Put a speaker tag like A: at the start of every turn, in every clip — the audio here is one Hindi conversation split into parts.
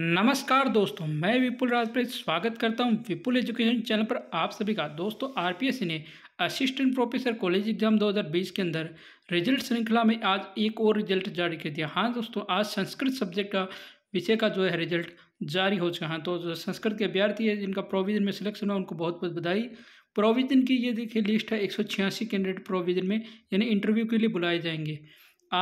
A: नमस्कार दोस्तों मैं विपुल राजप्रीत स्वागत करता हूं विपुल एजुकेशन चैनल पर आप सभी का दोस्तों आरपीएससी ने असिस्टेंट प्रोफेसर कॉलेज एग्जाम 2020 के अंदर रिजल्ट श्रृंखला में आज एक और रिजल्ट जारी कर दिया हाँ दोस्तों आज संस्कृत सब्जेक्ट का विषय का जो है रिजल्ट जारी हो चुका है तो संस्कृत के अभ्यर्थी है जिनका प्रोविजन में सिलेक्शन हुआ उनको बहुत बहुत बधाई प्रोविजन की ये देखिए लिस्ट है एक कैंडिडेट प्रोविजन में यानी इंटरव्यू के लिए बुलाए जाएंगे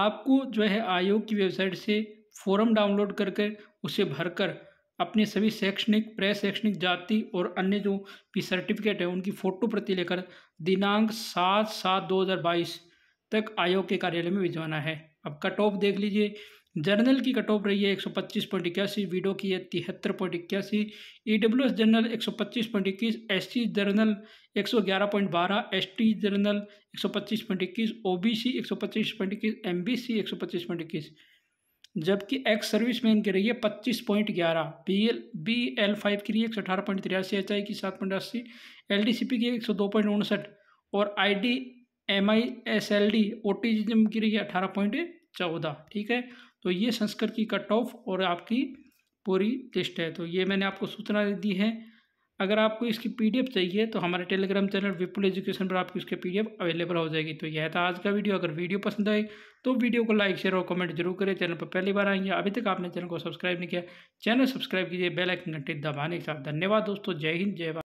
A: आपको जो है आयोग की वेबसाइट से फॉर्म डाउनलोड करके उसे भरकर अपने सभी शैक्षणिक प्रशैक्षणिक जाति और अन्य जो भी सर्टिफिकेट है उनकी फ़ोटो प्रति लेकर दिनांक सात सात दो हज़ार बाईस तक आयोग के कार्यालय में भिजवाना है अब कट ऑफ देख लीजिए जर्नल की कट ऑफ रही है एक सौ पच्चीस पॉइंट इक्यासी वीडो की है तिहत्तर पॉइंट इक्यासी ई डब्ल्यू एस जर्नल एक सौ पच्चीस पॉइंट इक्कीस एस सी जर्नल एक सौ ग्यारह पॉइंट बारह एस टी जर्नल एक सौ पच्चीस पॉइंट इक्कीस ओ बी सी एक सौ पच्चीस पॉइंट इक्कीस एम बी सी एक सौ पच्चीस पॉइंट इक्कीस जबकि एक्स सर्विस मैन की रही है पच्चीस पॉइंट ग्यारह B L B L five की रही है एक सौ अठारह पॉइंट तिरासी एच आई की सात पॉइंट अस्सी एल डी सी पी की एक सौ दो पॉइंट उनसठ और I D M I S L D O T ओटिज्म की रही है अठारह पॉइंट चौदह ठीक है तो ये संस्कृत की कट ऑफ और आपकी पूरी लिस्ट है तो ये मैंने आपको सूचना दी है अगर आपको इसकी पीडीएफ चाहिए तो हमारे टेलीग्राम चैनल विपुल एजुकेशन पर आपकी इसकी पीडीएफ अवेलेबल हो जाएगी तो यह था आज का वीडियो अगर वीडियो पसंद आए तो वीडियो को लाइक शेयर और कमेंट जरूर करें चैनल पर पहली बार आएंगे अभी तक आपने चैनल को सब्सक्राइब नहीं किया चैनल सब्सक्राइब कीजिए बेलाइकन घंटे दबाने के साथ धन्यवाद दोस्तों जय हिंद जय भारत